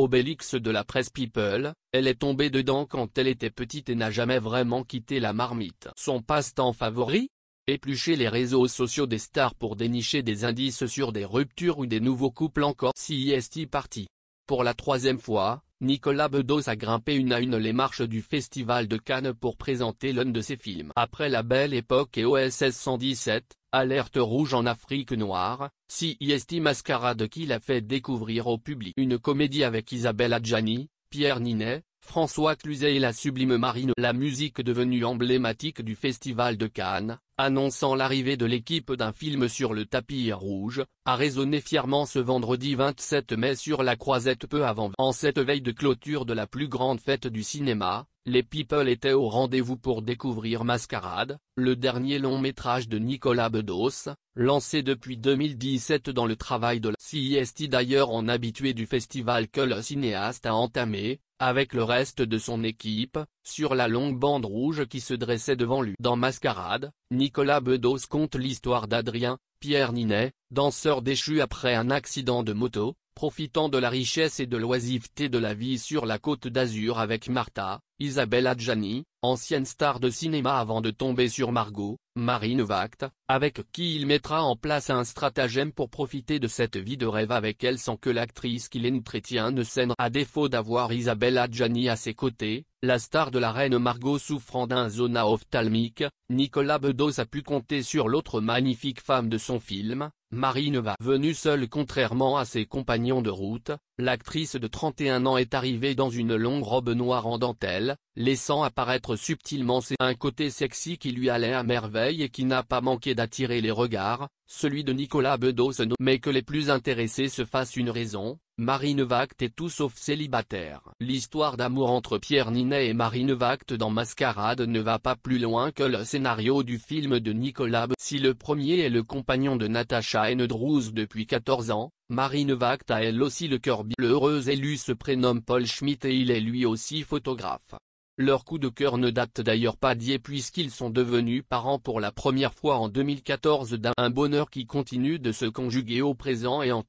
Obélix de la presse People, elle est tombée dedans quand elle était petite et n'a jamais vraiment quitté la marmite. Son passe-temps favori Éplucher les réseaux sociaux des stars pour dénicher des indices sur des ruptures ou des nouveaux couples encore CIST parti. Pour la troisième fois, Nicolas Bedos a grimpé une à une les marches du Festival de Cannes pour présenter l'un de ses films. Après La Belle Époque et OSS 117, Alerte rouge en Afrique noire, CIST Mascarade qui l'a fait découvrir au public. Une comédie avec Isabelle Adjani, Pierre Ninet, François Cluzet et la sublime Marine La musique devenue emblématique du Festival de Cannes, annonçant l'arrivée de l'équipe d'un film sur le tapis rouge, a résonné fièrement ce vendredi 27 mai sur la croisette peu avant en cette veille de clôture de la plus grande fête du cinéma, les people étaient au rendez-vous pour découvrir Mascarade, le dernier long métrage de Nicolas Bedos, lancé depuis 2017 dans le travail de la CIST d'ailleurs en habitué du festival que le cinéaste a entamé, avec le reste de son équipe, sur la longue bande rouge qui se dressait devant lui. Dans Mascarade, Nicolas Bedos compte l'histoire d'Adrien, Pierre Ninet, danseur déchu après un accident de moto, profitant de la richesse et de l'oisiveté de la vie sur la côte d'Azur avec Martha, Isabelle Adjani, ancienne star de cinéma avant de tomber sur Margot, Marine Vacte, avec qui il mettra en place un stratagème pour profiter de cette vie de rêve avec elle sans que l'actrice qu'il Trétien ne scène à défaut d'avoir Isabelle Adjani à ses côtés, la star de la reine Margot souffrant d'un zona ophtalmique, Nicolas Bedos a pu compter sur l'autre magnifique femme de son film, Marine va venue seule contrairement à ses compagnons de route, l'actrice de 31 ans est arrivée dans une longue robe noire en dentelle, laissant apparaître subtilement c'est un côté sexy qui lui allait à merveille et qui n'a pas manqué d'attirer les regards, celui de Nicolas Bedos mais que les plus intéressés se fassent une raison, Marine Vact est tout sauf célibataire. L'histoire d'amour entre Pierre Ninet et Marine Vacte dans Mascarade ne va pas plus loin que le scénario du film de Nicolas Bedos. Si le premier est le compagnon de Natacha Hennedrouz depuis 14 ans, Marine Vact a elle aussi le cœur bleu. L'heureuse élue se prénomme Paul Schmitt et il est lui aussi photographe. Leur coup de cœur ne date d'ailleurs pas d'hier puisqu'ils sont devenus parents pour la première fois en 2014 d'un bonheur qui continue de se conjuguer au présent et en